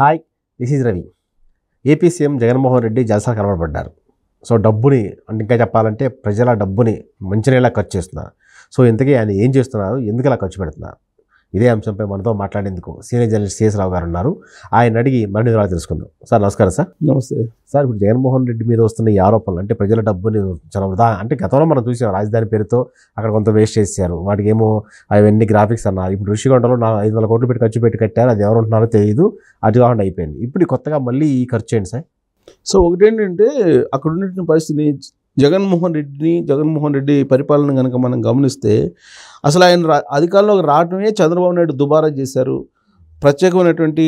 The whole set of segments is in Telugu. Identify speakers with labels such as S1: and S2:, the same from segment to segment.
S1: hi this is Ravi AP CM Jaganmohan Reddy జలసా కనబడబడ్డారు సో డబ్బుని అంటే ఇంకా చెప్పాలంటే ప్రజల డబ్బుని మంచినేలా ఖర్చు చేస్తున్నారు సో ఇంతకీ ఆయన ఏం చేస్తున్నారు ఎందుకు అలా ఖర్చు పెడుతున్నారు ఇదే అంశంపై మనతో మాట్లాడేందుకు సీనియర్ జర్నలిస్ట్ సిఎస్ రావు గారు ఉన్నారు ఆయన అడిగి మరిన్ని వివరాలు తెలుసుకుందాం సార్ నమస్కారం సార్ నమస్తే సార్ ఇప్పుడు జగన్మోహన్ రెడ్డి మీద వస్తున్న ఈ ఆరోపణలు అంటే ప్రజల డబ్బుని చాలా అంటే గతంలో మనం చూసాం రాజధాని పేరుతో అక్కడ కొంత వేస్ట్ చేశారు వాటికి ఏమో అవన్నీ గ్రాఫిక్స్ అన్నారు ఇప్పుడు ఋషికొండలో నా ఐదు వందల కోట్లు పెట్టి ఖర్చు పెట్టి కట్టారు అది ఎవరు ఉంటున్నారో తెలియదు అది కాకుండా అయిపోయింది ఇప్పుడు కొత్తగా మళ్ళీ ఈ ఖర్చు చేయండి సార్ సో ఒకటేంటంటే అక్కడ ఉన్నటువంటి పరిస్థితిని జగన్మోహన్ రెడ్డిని జగన్మోహన్ రెడ్డి పరిపాలన కనుక మనం గమనిస్తే అసలు ఆయన అధికారంలోకి రావడమే చంద్రబాబు నాయుడు దుబారా చేశారు ప్రత్యేకమైనటువంటి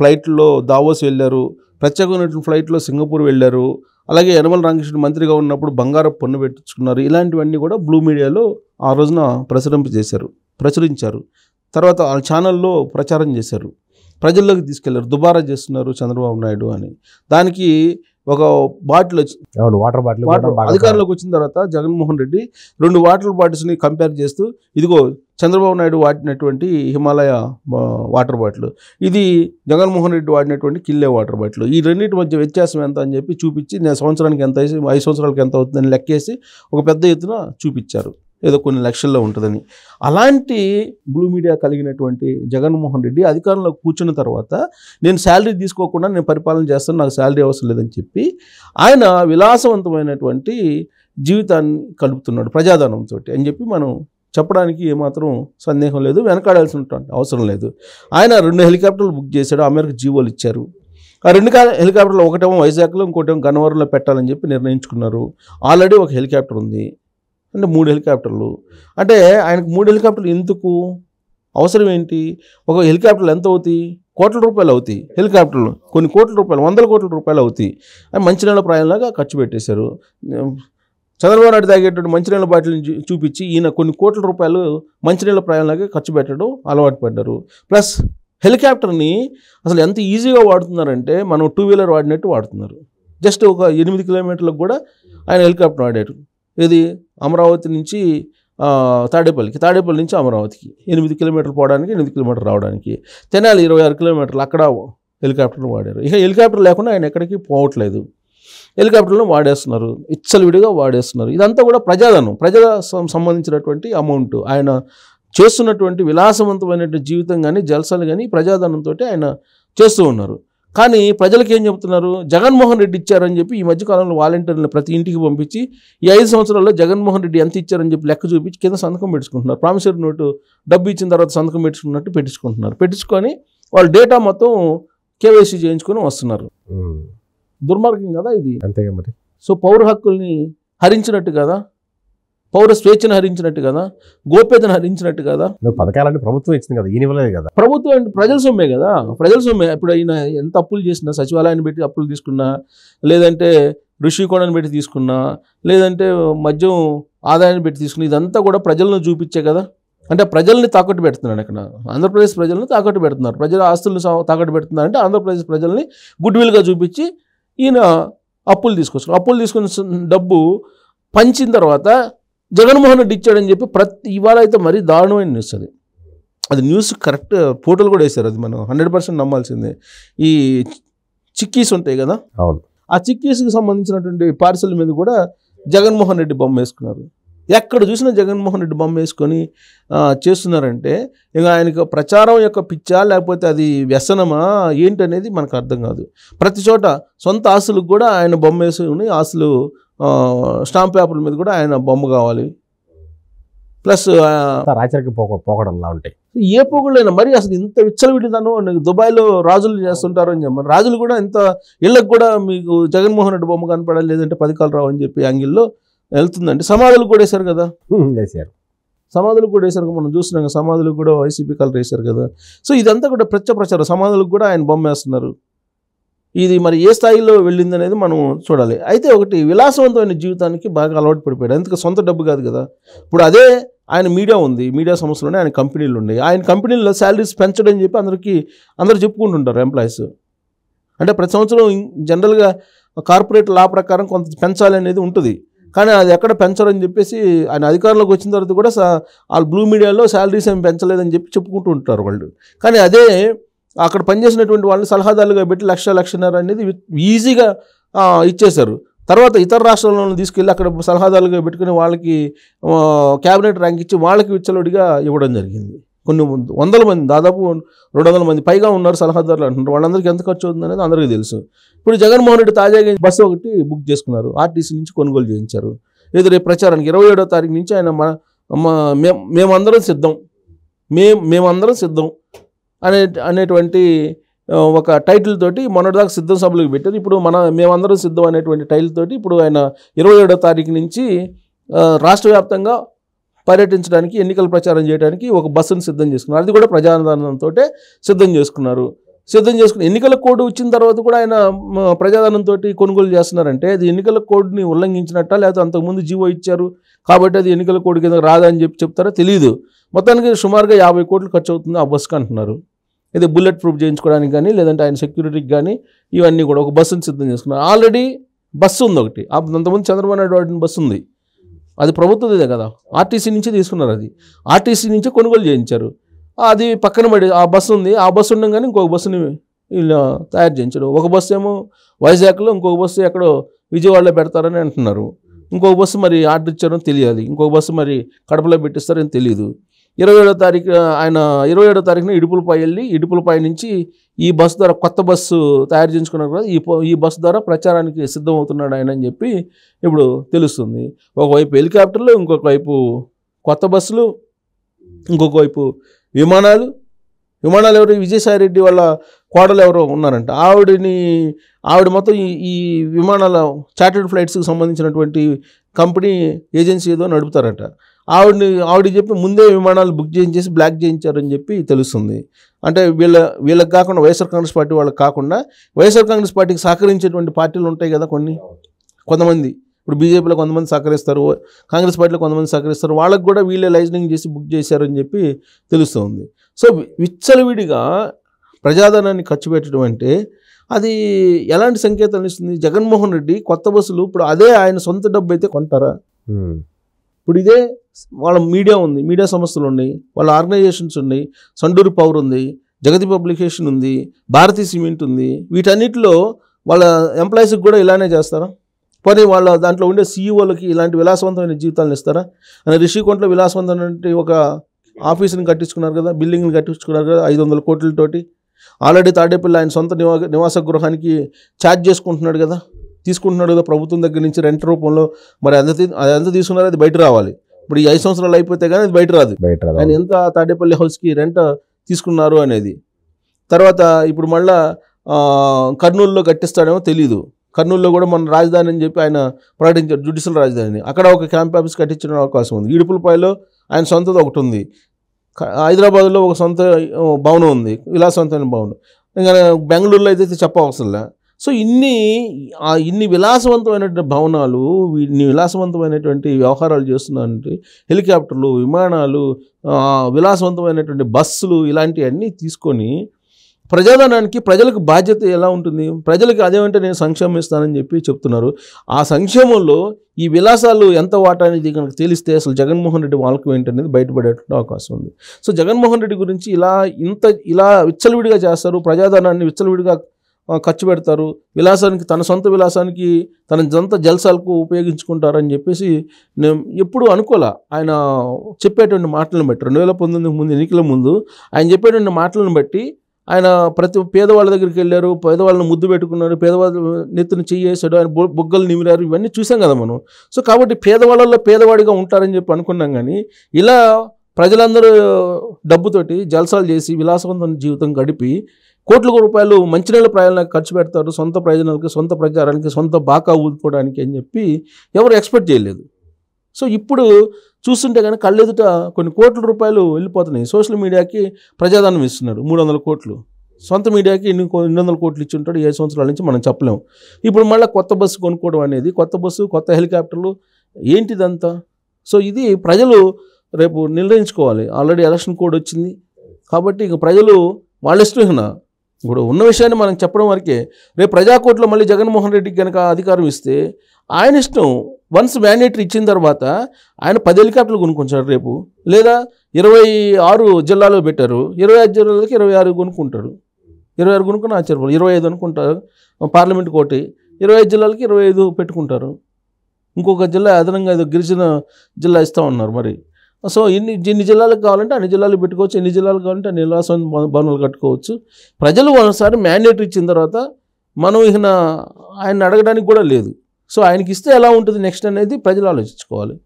S1: ఫ్లైట్లో దావోస్ వెళ్ళారు ప్రత్యేకమైనటువంటి ఫ్లైట్లో సింగపూర్ వెళ్ళారు అలాగే యనమల రామకృష్ణ మంత్రిగా ఉన్నప్పుడు బంగారం పన్ను పెట్టించుకున్నారు ఇలాంటివన్నీ కూడా బ్లూ మీడియాలో ఆ రోజున ప్రచురింప చేశారు ప్రచురించారు తర్వాత ఆ ఛానల్లో ప్రచారం చేశారు ప్రజల్లోకి తీసుకెళ్లారు దుబారా చేస్తున్నారు చంద్రబాబు నాయుడు అని దానికి ఒక బాటిల్ వచ్చి వాటర్ బాటిల్ అధికారంలోకి వచ్చిన తర్వాత జగన్మోహన్ రెడ్డి రెండు వాటర్ బాటిల్స్ని కంపేర్ చేస్తూ ఇదిగో చంద్రబాబు నాయుడు వాడినటువంటి హిమాలయ వాటర్ బాటిల్ ఇది జగన్మోహన్ రెడ్డి వాడినటువంటి కిల్లే వాటర్ బాటిల్ ఈ రెండింటి మధ్య వ్యత్యాసం ఎంత అని చెప్పి చూపించి నేను సంవత్సరానికి ఎంత ఐదు సంవత్సరాలకి ఎంత అవుతుందని లెక్కేసి ఒక పెద్ద ఎత్తున చూపించారు ఏదో కొన్ని లక్షల్లో ఉంటుందని అలాంటి బ్లూ మీడియా కలిగినటువంటి జగన్మోహన్ రెడ్డి అధికారంలో కూర్చున్న తర్వాత నేను శాలరీ తీసుకోకుండా నేను పరిపాలన చేస్తాను నాకు శాలరీ అవసరం లేదని చెప్పి ఆయన విలాసవంతమైనటువంటి జీవితాన్ని కలుపుతున్నాడు ప్రజాధనంతో అని చెప్పి మనం చెప్పడానికి ఏమాత్రం సందేహం లేదు వెనకాడాల్సిన అవసరం లేదు ఆయన రెండు హెలికాప్టర్లు బుక్ చేశాడు అమెరికా జీవోలు ఇచ్చారు ఆ రెండు హెలికాప్టర్లు ఒకటేమో వైజాగ్లో ఇంకోటేమో గన్నవరంలో పెట్టాలని చెప్పి నిర్ణయించుకున్నారు ఆల్రెడీ ఒక హెలికాప్టర్ ఉంది అంటే మూడు హెలికాప్టర్లు అంటే ఆయనకు మూడు హెలికాప్టర్లు ఎందుకు అవసరం ఏంటి ఒక హెలికాప్టర్లు ఎంత అవుతాయి కోట్ల రూపాయలు అవుతాయి హెలికాప్టర్లు కొన్ని కోట్ల రూపాయలు వందల కోట్ల రూపాయలు అవుతాయి అని మంచినీళ్ళ ప్రాయంలాగా ఖర్చు పెట్టేశారు చంద్రబాబు నాయుడు తాగేటువంటి మంచినీళ్ళ బాటిల్ని చూపించి ఈయన కొన్ని కోట్ల రూపాయలు మంచినీళ్ళ ప్రాయంలాగా ఖర్చు పెట్టడం అలవాటు పడ్డారు ప్లస్ హెలికాప్టర్ని అసలు ఎంత ఈజీగా వాడుతున్నారంటే మనం టూ వీలర్ వాడినట్టు వాడుతున్నారు జస్ట్ ఒక ఎనిమిది కిలోమీటర్లకు కూడా ఆయన హెలికాప్టర్ వాడారు ఇది అమరావతి నుంచి తాడేపల్లికి తాడేపల్లి నుంచి అమరావతికి ఎనిమిది కిలోమీటర్లు పోవడానికి ఎనిమిది కిలోమీటర్లు రావడానికి తెనాలి ఇరవై ఆరు కిలోమీటర్లు అక్కడ హెలికాప్టర్లు వాడారు ఇక హెలికాప్టర్ లేకుండా ఆయన ఎక్కడికి పోవట్లేదు హెలికాప్టర్లను వాడేస్తున్నారు ఇచ్చలవిడిగా వాడేస్తున్నారు ఇదంతా కూడా ప్రజాధనం ప్రజల సంబంధించినటువంటి అమౌంట్ ఆయన చేస్తున్నటువంటి విలాసవంతమైనటువంటి జీవితం కానీ జలసాలు కానీ ప్రజాధనంతో ఆయన చేస్తూ ఉన్నారు కానీ ప్రజలకు ఏం చెబుతున్నారు జగన్మోహన్ రెడ్డి ఇచ్చారని చెప్పి ఈ మధ్యకాలంలో వాలంటీర్లను ప్రతి ఇంటికి పంపించి ఈ ఐదు సంవత్సరాల్లో జగన్మోహన్ రెడ్డి ఎంత ఇచ్చారని చెప్పి లెక్క చూపించి కింద సంతకం పెట్టుకుంటున్నారు ప్రామిసరీ నోటు డబ్బు ఇచ్చిన తర్వాత సంతకం పెట్టుకున్నట్టు పెట్టించుకుంటున్నారు పెట్టించుకొని వాళ్ళు డేటా మొత్తం కేవైసీ చేయించుకొని వస్తున్నారు దుర్మార్గం కదా ఇది అంతేగా మరి సో పౌర హక్కుల్ని హరించినట్టు కదా పౌర స్వేచ్ఛను హరించినట్టు కదా గోప్యతను హరించినట్టు కదా పథకాలంటే ప్రభుత్వం ఇచ్చింది కదా ఈయనవలే కదా ప్రభుత్వం అంటే ప్రజల సొమ్మే కదా ప్రజల సొమ్మే ఇప్పుడు ఈయన ఎంత అప్పులు చేసినా సచివాలయాన్ని పెట్టి అప్పులు తీసుకున్నా లేదంటే ఋషికోణాన్ని పెట్టి తీసుకున్నా లేదంటే మద్యం ఆదాయాన్ని పెట్టి తీసుకున్నా ఇదంతా కూడా ప్రజలను చూపించే కదా అంటే ప్రజల్ని తాకట్టు పెడుతున్నాడు ఇక్కడ ఆంధ్రప్రదేశ్ ప్రజలను తాకట్టు పెడుతున్నారు ప్రజల ఆస్తులను తాకట్టు పెడుతున్నారు అంటే ఆంధ్రప్రదేశ్ ప్రజల్ని గుడ్ విల్గా చూపించి ఈయన అప్పులు తీసుకొచ్చు అప్పులు తీసుకున్న డబ్బు పంచిన తర్వాత జగన్మోహన్ రెడ్డి ఇచ్చాడని చెప్పి ప్రతి ఇవాళ అయితే మరీ దారుణమైన న్యూస్ అది అది న్యూస్ కరెక్ట్ ఫోటోలు కూడా వేశారు అది మనం హండ్రెడ్ పర్సెంట్ నమ్మాల్సిందే ఈ చిక్కీస్ ఉంటాయి కదా అవును ఆ చిక్కీస్కి సంబంధించినటువంటి పార్సల్ మీద కూడా జగన్మోహన్ రెడ్డి బొమ్మ వేసుకున్నారు ఎక్కడ చూసినా జగన్మోహన్ రెడ్డి బొమ్మ వేసుకొని చేస్తున్నారంటే ఇక ఆయనకు ప్రచారం యొక్క పిచ్చా లేకపోతే అది వ్యసనమా ఏంటనేది మనకు అర్థం కాదు ప్రతి చోట సొంత ఆస్తులకు కూడా ఆయన బొమ్మ వేసుకుని ఆస్తులు స్టాంప్ పేపర్ల మీద కూడా ఆయన బొమ్మ కావాలి ప్లస్ రాచరికి పోకడంలా ఉంటాయి ఏ పోకడైనా మరి అసలు ఇంత విచ్చలవిడితను దుబాయ్లో రాజులు చేస్తుంటారు అని చెప్పి రాజులు కూడా ఇంత ఇళ్ళకు కూడా మీకు జగన్మోహన్ రెడ్డి బొమ్మ కనపడాలి లేదంటే పదికాలు రావు అని చెప్పి యాంగిల్లో వెళ్తుందండి సమాధులు కూడా వేశారు కదా వేశారు సమాధులు కూడా వేశారు మనం చూసినాం సమాధులు కూడా వైసీపీ కలర్ వేశారు కదా సో ఇదంతా కూడా ప్రత్యప్రచారం సమాధులకు కూడా ఆయన బొమ్మ వేస్తున్నారు ఇది మరి ఏ స్థాయిలో వెళ్ళింది అనేది మనం చూడాలి అయితే ఒకటి విలాసవంతమైన జీవితానికి బాగా అలవాటు పడిపోయాడు ఎందుకు సొంత డబ్బు కాదు కదా ఇప్పుడు అదే ఆయన మీడియా ఉంది మీడియా సంస్థలోనే ఆయన కంపెనీలు ఉన్నాయి ఆయన కంపెనీల్లో శాలరీస్ పెంచడం అని చెప్పి అందరికీ అందరూ చెప్పుకుంటుంటారు ఎంప్లాయీస్ అంటే ప్రతి సంవత్సరం జనరల్గా కార్పొరేట్ లా ప్రకారం కొంత పెంచాలి అనేది ఉంటుంది కానీ అది ఎక్కడ పెంచరని చెప్పేసి ఆయన అధికారంలోకి వచ్చిన తర్వాత కూడా వాళ్ళు బ్లూ మీడియాలో శాలరీస్ ఏమి పెంచలేదని చెప్పి చెప్పుకుంటూ ఉంటారు వాళ్ళు కానీ అదే అక్కడ పనిచేసినటువంటి వాళ్ళని సలహాదారులుగా పెట్టి లక్ష లక్షన్నర అనేది ఈజీగా ఇచ్చేశారు తర్వాత ఇతర రాష్ట్రాలను తీసుకెళ్ళి అక్కడ సలహాదారులుగా పెట్టుకుని వాళ్ళకి క్యాబినెట్ ర్యాంక్ ఇచ్చి వాళ్ళకి విచ్చలుడిగా ఇవ్వడం జరిగింది కొన్ని వందల మంది దాదాపు రెండు వందల మంది పైగా ఉన్నారు సలహాదారులు అంటున్నారు వాళ్ళందరికీ ఎంత ఖర్చు అవుతుంది అనేది అందరికీ తెలుసు ఇప్పుడు జగన్మోహన్ రెడ్డి తాజాగా బస్సు ఒకటి బుక్ చేసుకున్నారు ఆర్టీసీ నుంచి కొనుగోలు చేయించారు ఏదో రేపు ప్రచారానికి ఇరవై ఏడో తారీఖు నుంచి ఆయన మన మేమందరం సిద్ధం మేం మేమందరం సిద్ధం అనే అనేటువంటి ఒక టైటిల్ తోటి మొన్నటిదాకా సిద్ధం సభలకు పెట్టారు ఇప్పుడు మన మేమందరం సిద్ధం అనేటువంటి టైటిల్ తోటి ఇప్పుడు ఆయన ఇరవై ఏడో తారీఖు నుంచి రాష్ట్ర వ్యాప్తంగా పర్యటించడానికి ఎన్నికల ప్రచారం చేయడానికి ఒక బస్సును సిద్ధం చేసుకున్నారు అది కూడా ప్రజానందనంతో సిద్ధం చేసుకున్నారు సిద్ధం చేసుకుని ఎన్నికల కోడ్ వచ్చిన తర్వాత కూడా ఆయన ప్రజాధనంతో కొనుగోలు చేస్తున్నారంటే అది ఎన్నికల కోడ్ని ఉల్లంఘించినట్ట లేకపోతే అంతకుముందు జీవో ఇచ్చారు కాబట్టి అది ఎన్నికల కోడ్ కింద రాదని చెప్పి చెప్తారా తెలియదు మొత్తానికి సుమారుగా యాభై కోట్లు ఖర్చు అవుతుంది ఆ బస్సుకి అంటున్నారు అయితే బుల్లెట్ ప్రూఫ్ చేయించుకోవడానికి కానీ లేదంటే ఆయన సెక్యూరిటీకి కానీ ఇవన్నీ కూడా ఒక బస్సును సిద్ధం చేసుకున్నారు ఆల్రెడీ బస్సు ఉంది ఒకటి అంతకుముందు చంద్రబాబు నాయుడు వాడిని బస్సు ఉంది అది ప్రభుత్వదే కదా ఆర్టీసీ నుంచి తీసుకున్నారు అది ఆర్టీసీ నుంచే కొనుగోలు చేయించారు అది పక్కన పడి ఆ బస్సు ఉంది ఆ బస్సు ఉండగానే ఇంకొక బస్సుని వీళ్ళు తయారు చేయించడం ఒక బస్సు ఏమో వైజాగ్లో ఇంకొక బస్సు ఎక్కడో విజయవాడలో పెడతారని అంటున్నారు ఇంకొక బస్సు మరి ఆర్డర్ ఇచ్చారని తెలియాలి ఇంకొక బస్సు మరి కడపలో పెట్టిస్తారని తెలియదు ఇరవై ఏడో తారీఖు ఆయన ఇరవై ఏడో తారీఖున ఇడుపులపై వెళ్ళి ఇడుపులపై నుంచి ఈ బస్సు ద్వారా కొత్త బస్సు తయారు చేయించుకున్నారు కదా ఈ ఈ బస్సు ద్వారా ప్రచారానికి సిద్ధమవుతున్నాడు ఆయన అని చెప్పి ఇప్పుడు తెలుస్తుంది ఒకవైపు హెలికాప్టర్లు ఇంకొక వైపు కొత్త బస్సులు ఇంకొక వైపు విమానాలు విమానాలు ఎవరు విజయసాయి రెడ్డి వాళ్ళ కోడలు ఎవరో ఉన్నారంట ఆవిడని ఆవిడ మొత్తం ఈ విమానాల చార్టర్డ్ ఫ్లైట్స్కి సంబంధించినటువంటి కంపెనీ ఏజెన్సీ ఏదో నడుపుతారట ఆవిడని ఆవిడ చెప్పి ముందే విమానాలు బుక్ చేయించేసి బ్లాక్ చేయించారని చెప్పి తెలుస్తుంది అంటే వీళ్ళ వీళ్ళకి కాకుండా వైఎస్ఆర్ కాంగ్రెస్ పార్టీ వాళ్ళకి కాకుండా వైఎస్ఆర్ కాంగ్రెస్ పార్టీకి సహకరించేటువంటి పార్టీలు ఉంటాయి కదా కొన్ని కొంతమంది ఇప్పుడు బీజేపీలో కొంతమంది సహకరిస్తారు కాంగ్రెస్ పార్టీలో కొంతమంది సహకరిస్తారు వాళ్ళకు కూడా వీళ్ళే లైజనింగ్ చేసి బుక్ చేశారని చెప్పి తెలుస్తుంది సో విచ్చలవిడిగా ప్రజాధనాన్ని ఖర్చు పెట్టడం అంటే అది ఎలాంటి సంకేతాలు ఇస్తుంది జగన్మోహన్ రెడ్డి కొత్త బస్సులు ఇప్పుడు అదే ఆయన సొంత డబ్బు అయితే కొంటారా ఇప్పుడు ఇదే వాళ్ళ మీడియా ఉంది మీడియా సంస్థలు ఉన్నాయి వాళ్ళ ఆర్గనైజేషన్స్ ఉన్నాయి సండూరు పవర్ ఉంది జగతి పబ్లికేషన్ ఉంది భారతీ సిమెంట్ ఉంది వీటన్నిటిలో వాళ్ళ ఎంప్లాయీస్కి కూడా ఇలానే చేస్తారా పోనీ వాళ్ళ దాంట్లో ఉండే సీఈఓలకి e ఇలాంటి విలాసవంతమైన జీవితాలను ఇస్తారా అని రిషికొంట్లో అంటే ఒక ఆఫీసుని కట్టించుకున్నారు కదా బిల్డింగ్ని కట్టించుకున్నారు కదా ఐదు వందల కోట్లతోటి ఆల్రెడీ తాడేపల్లి ఆయన సొంత నివా నివాస గృహానికి ఛార్జ్ చేసుకుంటున్నాడు కదా తీసుకుంటున్నాడు కదా ప్రభుత్వం దగ్గర నుంచి రెంట్ రూపంలో మరి ఎంత ఎంత తీసుకున్నారో అది బయట రావాలి ఇప్పుడు ఈ ఐదు సంవత్సరాలు అయిపోతే కానీ అది బయట రాదు బయట రాదు ఆయన ఎంత తాడేపల్లి హౌస్కి రెంట్ తీసుకున్నారు అనేది తర్వాత ఇప్పుడు మళ్ళా కర్నూలులో కట్టిస్తాడేమో తెలీదు కర్నూలులో కూడా మన రాజధాని అని చెప్పి ఆయన ప్రకటించారు జ్యుడిషియల్ రాజధానిని అక్కడ ఒక క్యాంప్ ఆఫీస్ కట్టించిన అవకాశం ఉంది ఇడుపులపాయలో ఆయన సొంతది ఒకటి ఉంది హైదరాబాద్లో ఒక సొంత భవనం ఉంది విలాసవంతమైన భవనం ఇంకా బెంగళూరులో అయితే లే సో ఇన్ని ఇన్ని విలాసవంతమైనటువంటి భవనాలు ఇన్ని విలాసవంతమైనటువంటి వ్యవహారాలు చేస్తున్నారంటే హెలికాప్టర్లు విమానాలు విలాసవంతమైనటువంటి బస్సులు ఇలాంటివన్నీ తీసుకొని ప్రజాధనానికి ప్రజలకు బాధ్యత ఎలా ఉంటుంది ప్రజలకు అదేమంటే నేను సంక్షేమం ఇస్తానని చెప్పి చెప్తున్నారు ఆ సంక్షేమంలో ఈ విలాసాలు ఎంత వాటా అనేది కనుక తెలిస్తే అసలు జగన్మోహన్ రెడ్డి వాళ్ళకు ఏంటనేది బయటపడేటువంటి అవకాశం ఉంది సో జగన్మోహన్ రెడ్డి గురించి ఇలా ఇంత ఇలా విచ్చలవిడిగా చేస్తారు ప్రజాధనాన్ని విచ్చలవిడిగా ఖర్చు పెడతారు విలాసానికి తన సొంత విలాసానికి తన సొంత జల్సాలకు ఉపయోగించుకుంటారని చెప్పేసి నేను ఎప్పుడు అనుకోలే ఆయన చెప్పేటువంటి మాటలను బట్టి రెండు వేల పంతొమ్మిదికి ముందు ఎన్నికల ముందు ఆయన చెప్పేటువంటి మాటలను బట్టి ఆయన ప్రతి పేదవాళ్ళ దగ్గరికి వెళ్ళారు పేదవాళ్ళని ముద్దు పెట్టుకున్నారు పేదవాళ్ళు నెత్తిని చెయ్యేశాడు ఆయన బొగ్గలు నిమిరారు ఇవన్నీ చూసాం కదా మనం సో కాబట్టి పేదవాళ్ళల్లో పేదవాడిగా ఉంటారని చెప్పి అనుకున్నాం కానీ ఇలా ప్రజలందరూ డబ్బుతోటి జల్సాలు చేసి విలాసవంతమైన జీవితం గడిపి కోట్ల రూపాయలు మంచినీళ్ళ ప్రయాణాలకు ఖర్చు పెడతారు సొంత ప్రయోజనాలకి సొంత ప్రచారానికి సొంత బాకా ఊదుకోవడానికి అని చెప్పి ఎవరు ఎక్స్పెక్ట్ చేయలేదు సో ఇప్పుడు చూస్తుంటే కానీ కళ్ళెదుట కొన్ని కోట్ల రూపాయలు వెళ్ళిపోతున్నాయి సోషల్ మీడియాకి ప్రజాదానం ఇస్తున్నాడు మూడు వందల కోట్లు సొంత మీడియాకి ఎన్ని ఎన్ని వందల కోట్లు ఇచ్చి ఉంటాడు ఏ సంవత్సరాల నుంచి మనం చెప్పలేము ఇప్పుడు మళ్ళీ కొత్త బస్సు కొనుక్కోవడం అనేది కొత్త బస్సు కొత్త హెలికాప్టర్లు ఏంటిదంతా సో ఇది ప్రజలు రేపు నిర్ణయించుకోవాలి ఆల్రెడీ ఎలక్షన్ కోడ్ వచ్చింది కాబట్టి ఇక ప్రజలు వాళ్ళ ఇష్టం ఇప్పుడు ఉన్న విషయాన్ని మనం చెప్పడం వరకే రేపు ప్రజాకోర్టులో మళ్ళీ జగన్మోహన్ రెడ్డికి కనుక అధికారం ఇస్తే ఆయన ఇష్టం వన్స్ మ్యాండేటరీ ఇచ్చిన తర్వాత ఆయన పది హెలికాప్టర్లు కొనుక్కుంటారు రేపు లేదా ఇరవై ఆరు జిల్లాలో పెట్టారు ఇరవై ఐదు జిల్లాలకి ఇరవై ఆరు కొనుక్కుంటారు ఇరవై ఆరు కొనుక్కుని ఆశ్చర్యపోరు ఇరవై ఐదు అనుకుంటారు పార్లమెంట్ కోటి ఇరవై ఐదు జిల్లాలకి ఇరవై ఐదు పెట్టుకుంటారు ఇంకొక జిల్లా అదనంగా గిరిజన జిల్లా ఇస్తూ ఉన్నారు మరి సో ఇన్ని ఇన్ని జిల్లాలకు కావాలంటే అన్ని జిల్లాలు పెట్టుకోవచ్చు ఎన్ని జిల్లాలు కావాలంటే అన్ని నివాసం భవనాలు కట్టుకోవచ్చు ప్రజలు ఒకసారి మ్యాండేట్ ఇచ్చిన తర్వాత మనం ఇక ఆయన అడగడానికి కూడా లేదు సో ఆయనకి ఇస్తే ఎలా ఉంటుంది నెక్స్ట్ అనేది ప్రజలు ఆలోచించుకోవాలి